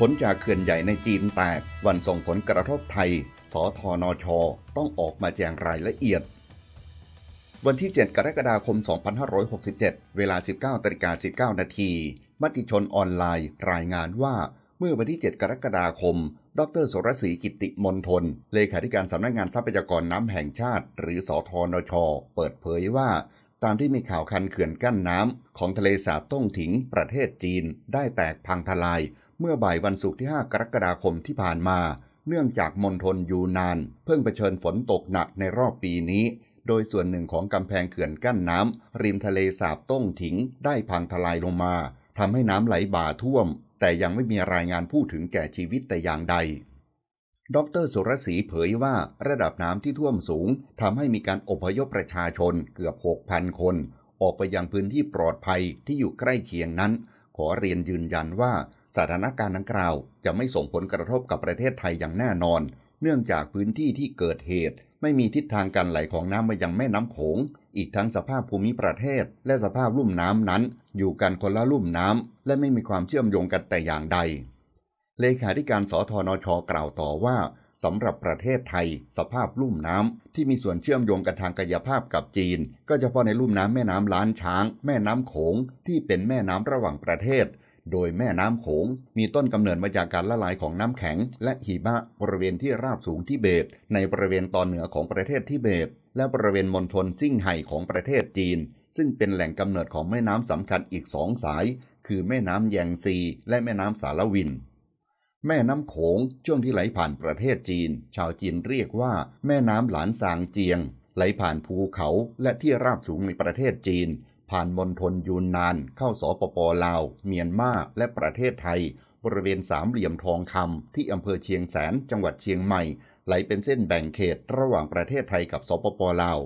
ผลจากเขื่อนใหญ่ในจีนแตก วันส่งผลกระทบไทย สทนช ต้องออกมาแจงรายละเอียด วันที่ 7 กรกฎาคม 2567 เวลา 19ตริกา19นาทีมติชนออนไลน์รายงานว่าเมื่อวันที่ 7 กรกฎาคม ดรสุรศรีกิติมนทน เลขาธิการสำนักงงานทรัพยากรน้ำแห่งชาติ หรือสทนช เปิดเผยว่าตามที่มีข่าวคันเขื่อนกั้นน้ำของทะเลสาบต้งถิงประเทศจีนได้แตกพังทลายเมื่อบ่ายวันศุกร์ที่ 5 กรกฎาคมที่ผ่านมา เนื่องจากมณฑลยูนาน เพิ่งเผชิญฝนตกหนักในรอบปีนี้ โดยส่วนหนึ่งของกำแพงเขื่อนกั้นน้ำริมทะเลสาบต้งถิงได้พังทลายลงมา ทำให้น้ำไหลบ่าท่วมแต่ยังไม่มีรายงานผู้ถึงแก่ชีวิตแต่อย่างใดดรสุรศรีเผยว่า ระดับน้ำที่ท่วมสูงทำให้มีการอพยพประชาชนเกือบ 6,000 คน ออกไปยังพื้นที่ปลอดภัยที่อยู่ใกล้เคียงนั้น ขอเรียนยืนยันว่า สถานการณ์ดังกล่าว จะไม่ส่งผลกระทบกับประเทศไทยอย่างแน่นอน เนื่องจากพื้นที่ที่เกิดเหตุ ไม่มีทิศทางการไหลของน้ำมายังแม่น้ำโขงอีกทั้งสภาพภูมิประเทศและสภาพลุ่มน้ำนั้น อยู่กันคนละลุ่มน้ำและไม่มีความเชื่อมโยงกันแต่อย่างใดเลขาธิการสทนชกล่าวต่อว่า สำหรับประเทศไทย สภาพลุ่มน้ำที่มีส่วนเชื่อมโยงกันทางกายภาพกับจีน ก็เฉพาะในลุ่มน้ำแม่น้ำล้านช้าง แม่น้ำโขงที่เป็นแม่น้ำระหว่างประเทศ โดยแม่น้ำโขงมีต้นกำเนิดมาจากการละลายของน้ำแข็งและหิมะบริเวณที่ราบสูงที่เบต ในบริเวณตอนเหนือของประเทศที่เบต และบริเวณมณฑลซิ่งไห่ของประเทศจีน ซึ่งเป็นแหล่งกำเนิดของแม่น้ำสำคัญอีกสองสาย คือแม่น้ำแยงซี และแม่น้ำสารวินแม่น้ำโขงช่วงที่ไหลผ่านประเทศจีน ชาวจีนเรียกว่าแม่น้ำหลานซางเจียง ไหลผ่านภูเขาและที่ราบสูงในประเทศจีน ผ่านมณฑลยูนนานเข้าสปปลาวเมียนมาและประเทศไทยบริเวณสามเหลี่ยมทองคำที่อำเภอเชียงแสนจังหวัดเชียงใหม่ ไหลเป็นเส้นแบ่งเขตระหว่างประเทศไทยกับ สปปลาว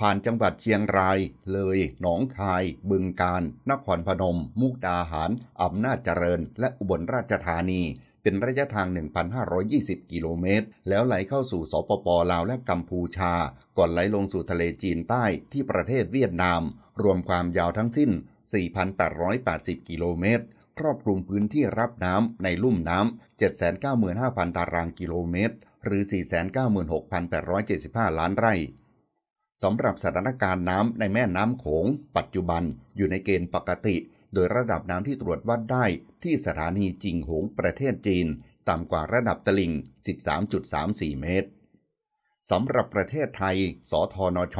ผ่านจังหวัดเชียงราย เลย หนองคาย บึงกาฬ นครพนม มุกดาหาร อำนาจเจริญ และอุบลราชธานี เป็นระยะทาง 1,520 กิโลเมตร แล้วไหลเข้าสู่สปปลาว และกัมพูชา ก่อนไหลลงสู่ทะเลจีนใต้ที่ประเทศเวียดนาม รวมความยาวทั้งสิ้น 4,880 กิโลเมตร ครอบคลุมพื้นที่รับน้ำในลุ่มน้ำ795,000 ตารางกิโลเมตร หรือ 496,875 ล้านไร่สำหรับสถานการณ์น้ำในแม่น้ำโขงปัจจุบันอยู่ในเกณฑ์ปกติ โดยระดับน้ำที่ตรวจวัดได้ ที่สถานีจิงหงประเทศจีนต่ำกว่าระดับตลิ่ง13.34 เมตรสำหรับประเทศไทย สทนช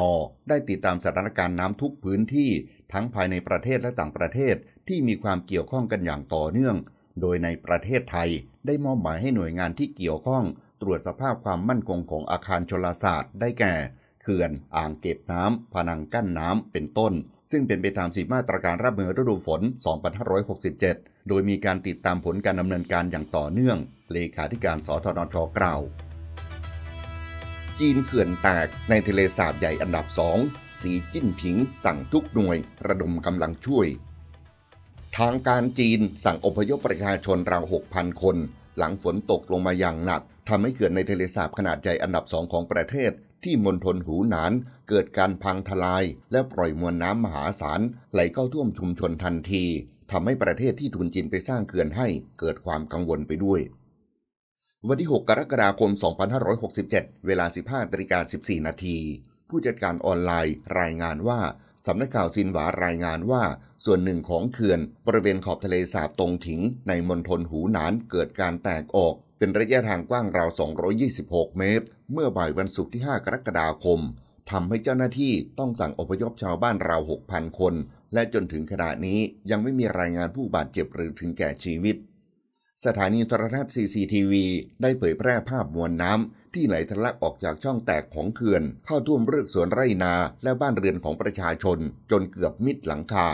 ได้ติดตามสถานการณ์น้ำทุกพื้นที่ ทั้งภายในประเทศและต่างประเทศที่มีความเกี่ยวข้องกันอย่างต่อเนื่อง โดยในประเทศไทยได้มอบหมายให้หน่วยงานที่เกี่ยวข้องตรวจสภาพความมั่นคงของอาคารชลศาสตร์ได้แก่เขื่อนอ่างเก็บน้ำผนังกั้นน้ำเป็นต้น ซึ่งเป็นไปตามสีมาตรการรับมือฤดูฝน 2567 โดยมีการติดตามผลการดำเนินการอย่างต่อเนื่อง เลขาธิการสทนทกล่าว จีนเขื่อนแตกในทะเลสาบใหญ่อันดับสองสีจิ้นผิงสั่งทุกหน่วย ระดมกำลังช่วย ทางการจีนสั่งอพยพประชาชนราว 6,000 คน หลังฝนตกลงมาอย่างหนักทำให้เกิดในทะเลสาบขนาดใหญ่อันดับสองของประเทศ ที่มณฑลหูหนาน เกิดการพังทลาย และปล่อยมวลน้ำมหาศาล ไหลเข้าท่วมชุมชนทันทีทำให้ประเทศที่ทุนจีนไปสร้างเขื่อนให้เกิดความกังวลไปด้วย วันที่6กรกฎาคม 2567 เวลา15นาฬิกา14 นาที ผู้จัดการออนไลน์ รายงานว่าสำนักข่าวซินหวารายงานว่า ส่วนหนึ่งของเขื่อนบริเวณขอบทะเลสาบตรงถิงในมณฑลหูหนานเกิดการแตกออก เป็นระยะทางกว้างราว 226 เมตร เมื่อบ่ายวันศุกร์ที่ 5 กรกฎาคม ทำให้เจ้าหน้าที่ต้องสั่งอพยพชาวบ้านราว 6,000 คน และจนถึงขณะนี้ยังไม่มีรายงานผู้บาดเจ็บหรือถึงแก่ชีวิตสถานีโทรทัศน์ CCTV ได้เผยแพร่ภาพมวลน้ำ ที่ไหลทะลักออกจากช่องแตกของเขื่อนเข้าท่วมเรือกสวนไร่นาและบ้านเรือนของประชาชน จนเกือบมิดหลังคา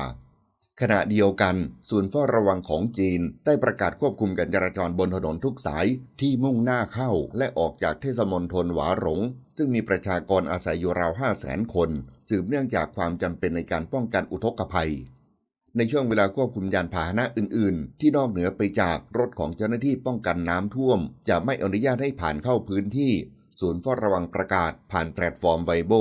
ขณะเดียวกัน ศูนย์เฝ้าระวังของจีนได้ประกาศควบคุมการจราจรบนถนนทุกสาย ที่มุ่งหน้าเข้าและออกจากเทศมนตรหวาหลงซึ่งมีประชากรอาศัยอยู่ราว5้0 0 0 0คนสืบเนื่องจากความจำเป็นในการป้องกันอุทกภัยในช่วงเวลาควบคุมยานพาหนะอื่นๆ ที่นอกเหนือไปจากรถของเจ้าหน้าที่ป้องกันน้ำท่วม จะไม่อนุญาตให้ผ่านเข้าพื้นที่ ศูนย์เฝ้าระวังประกาศผ่านแพลตฟอร์มไวโบ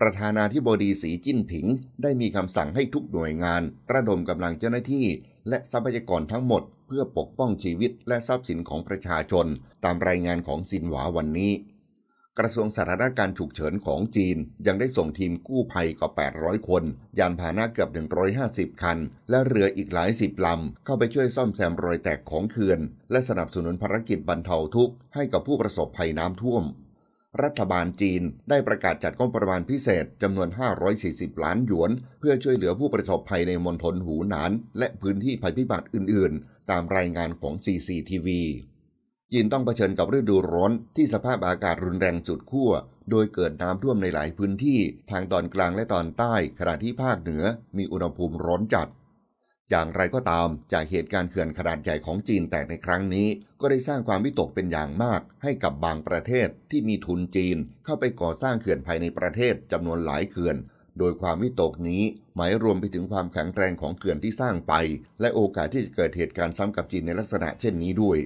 ประธานาธิบดีสีจิ้นผิงได้มีคำสั่งให้ทุกหน่วยงาน ระดมกำลังเจ้าหน้าที่ และทรัพยากรทั้งหมด เพื่อปกป้องชีวิตและทรัพย์สินของประชาชนตามรายงานของสินหวาวันนี้กระทรวงสาธารณการฉุกเฉินของจีนยังได้ส่งทีมกู้ภัยกว่า800 คน ยานพาหนะเกือบ 150 คัน และเรืออีกหลายสิบลำเข้าไปช่วยซ่อมแซมรอยแตกของเขื่อน และสนับสนุนภารกิจบรรเทาทุกข์ให้กับผู้ประสบภัยน้ำท่วม รัฐบาลจีนได้ประกาศจัดงบประมาณพิเศษจำนวน 540 ล้านหยวน เพื่อช่วยเหลือผู้ประสบภัยในมณฑลหูหนาน และพื้นที่ภัยพิบัติอื่นๆ ตามรายงานของ CCTV จีนต้องเผชิญกับฤดูร้อนที่สภาพอากาศรุนแรงสุดขั้ว โดยเกิดน้ำท่วมในหลายพื้นที่ทางตอนกลางและตอนใต้ ขณะที่ภาคเหนือ มีอุณหภูมิร้อนจัด อย่างไรก็ตาม จากเหตุการณ์เขื่อนขนาดใหญ่ของจีนแตกในครั้งนี้ ก็ได้สร้างความวิตกเป็นอย่างมาก ให้กับบางประเทศที่มีทุนจีนเข้าไปก่อสร้างเขื่อนภายในประเทศจำนวนหลายเขื่อน โดยความวิตกนี้หมายรวมไปถึงความแข็งแรงของเขื่อนที่สร้างไป และโอกาสที่จะเกิดเหตุการณ์ซ้ำกับจีนในลักษณะเช่นนี้ด้วย